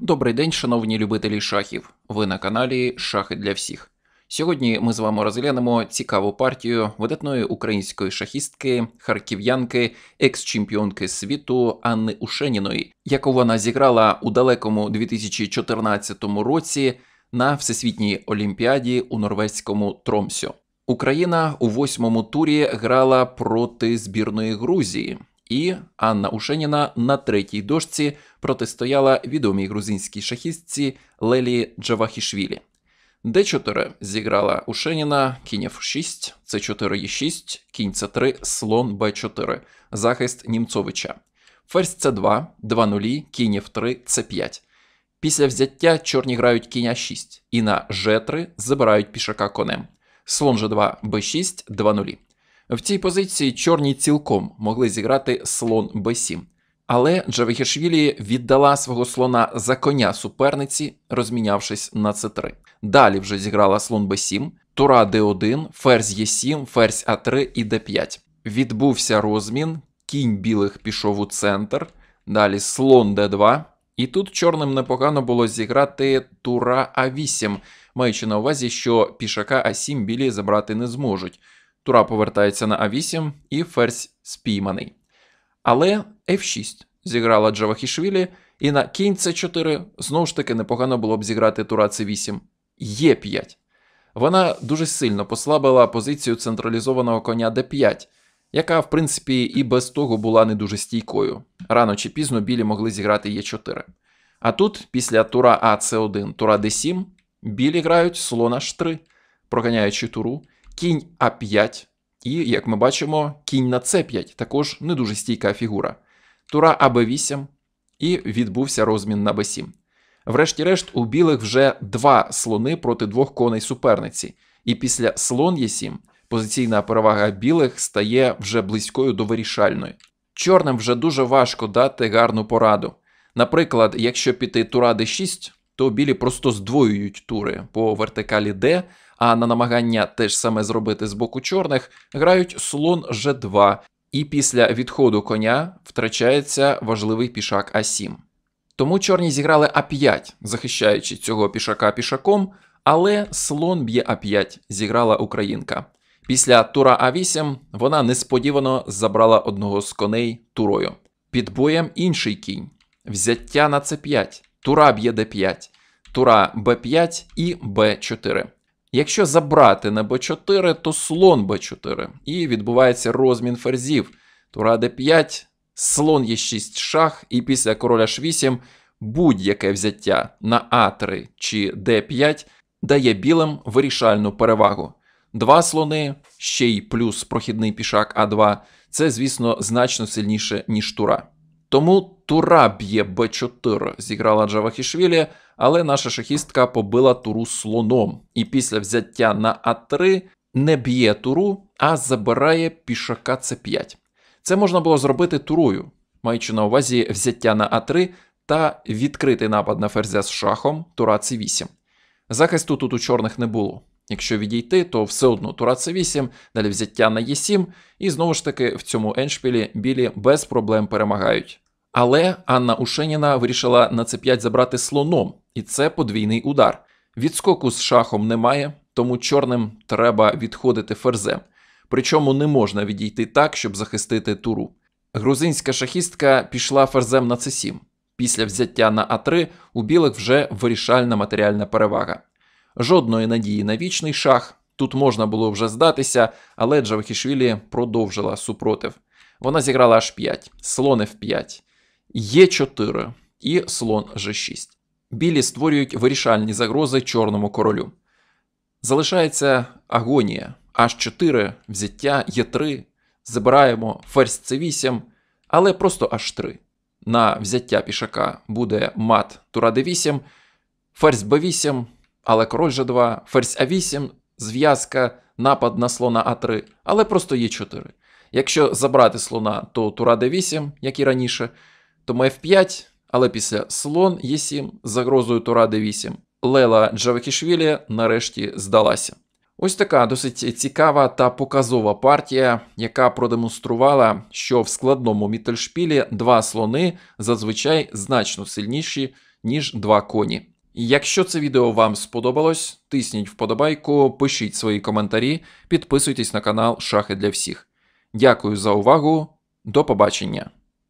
Добрий день, шановні любителі шахів. Ви на каналі Шахи для всіх. Сьогодні ми з вами розглянемо цікаву партію видатної української шахістки, харків'янки, екс-чемпіонки світу Анни Ушеніної, яку вона зіграла у далекому 2014 році на всесвітній олімпіаді у норвезькому Тромсьо. Україна у восьмому турі грала проти збірної Грузії. І Анна Ушеніна на третій дошці протистояла відомій грузинській шахістці Лелі Джавахішвілі. Д4 зіграла Ушеніна, кінь f 6 С4 е 6 кінь С3, слон Б4, захист Німцовича. Ферзь С2, 2 нулі, кінь f 3 С5. Після взяття чорні грають кінь а 6 і на Ж3 забирають пішака конем. Слон Ж2 Б6, 2 нулі. В цій позиції чорні цілком могли зіграти слон Б7. Але Джавихішвілі віддала свого слона за коня суперниці, розмінявшись на С3. Далі вже зіграла слон Б7, Тура Д1, ферзь Е7, ферзь А3 і Д5. Відбувся розмін, кінь білих пішов у центр, далі слон Д2. І тут чорним непогано було зіграти Тура А8, маючи на увазі, що пішака А7 білі забрати не зможуть. Тура повертається на А8 і ферзь спійманий. Але F6 зіграла Джавахішвілі, і на кінь c 4 знову ж таки непогано було б зіграти Тура С8. Е5. Вона дуже сильно послабила позицію централізованого коня d5, яка, в принципі, і без того була не дуже стійкою. Рано чи пізно білі могли зіграти Е4. А тут, після тура АС1, тура Д7, білі грають слона Ш3, проганяючи туру кінь А5, і, як ми бачимо, кінь на С5 також не дуже стійка фігура. Тура АБ8, і відбувся розмін на Б7. Врешті-решт, у білих вже два слони проти двох коней суперниці. І після слон Е7 позиційна перевага білих стає вже близькою до вирішальної. Чорним вже дуже важко дати гарну пораду. Наприклад, якщо піти тура d6, то білі просто здвоюють тури по вертикалі Д, а на намагання те ж саме зробити з боку чорних грають слон G2, і після відходу коня втрачається важливий пішак А7. Тому чорні зіграли А5, захищаючи цього пішака пішаком, але слон б'є А5, зіграла українка. Після тура А8 вона несподівано забрала одного з коней турою. Під боєм інший кінь, взяття на С5 тура б'є d5, тура b5 і b4. Якщо забрати на b4, то слон b4. І відбувається розмін ферзів. Тура d5, слон є 6 шах, і після короля h 8 будь-яке взяття на а3 чи d5 дає білим вирішальну перевагу. Два слони, ще й плюс прохідний пішак А2. Це, звісно, значно сильніше, ніж тура. Тому тура б'є Б4 зіграла Джавахішвілі, але наша шахістка побила туру слоном. І після взяття на А3 не б'є туру, а забирає пішака С5. Це можна було зробити турою, маючи на увазі взяття на А3 та відкритий напад на ферзя з шахом тура С8. Захисту тут у чорних не було. Якщо відійти, то все одно тура c 8 далі взяття на Е7, і знову ж таки в цьому еншпілі білі без проблем перемагають. Але Анна Ушеніна вирішила на c 5 забрати слоном, і це подвійний удар. Відскоку з шахом немає, тому чорним треба відходити ферзем. Причому не можна відійти так, щоб захистити туру. Грузинська шахістка пішла ферзем на c 7 Після взяття на А3 у білих вже вирішальна матеріальна перевага. Жодної надії на вічний шах. Тут можна було вже здатися, але Джавахішвілі продовжила супротив. Вона зіграла аж 5, слон F5, Е4 і слон G6. Білі створюють вирішальні загрози чорному королю. Залишається агонія. H4, взяття Е3. Забираємо ферзь С8, але просто H3. На взяття пішака буде мат Тура d8, ферзь b8 але король G2, ферзь А8, зв'язка, напад на слона А3, але просто є 4. Якщо забрати слона, то Тура Д8, як і раніше, тому F5, але після слон Е7 загрозою Тура Д8. Лела Джавахішвілі нарешті здалася. Ось така досить цікава та показова партія, яка продемонструвала, що в складному мітельшпілі два слони зазвичай значно сильніші, ніж два коні. Якщо це відео вам сподобалось, тисніть вподобайку, пишіть свої коментарі, підписуйтесь на канал Шахи для всіх. Дякую за увагу, до побачення!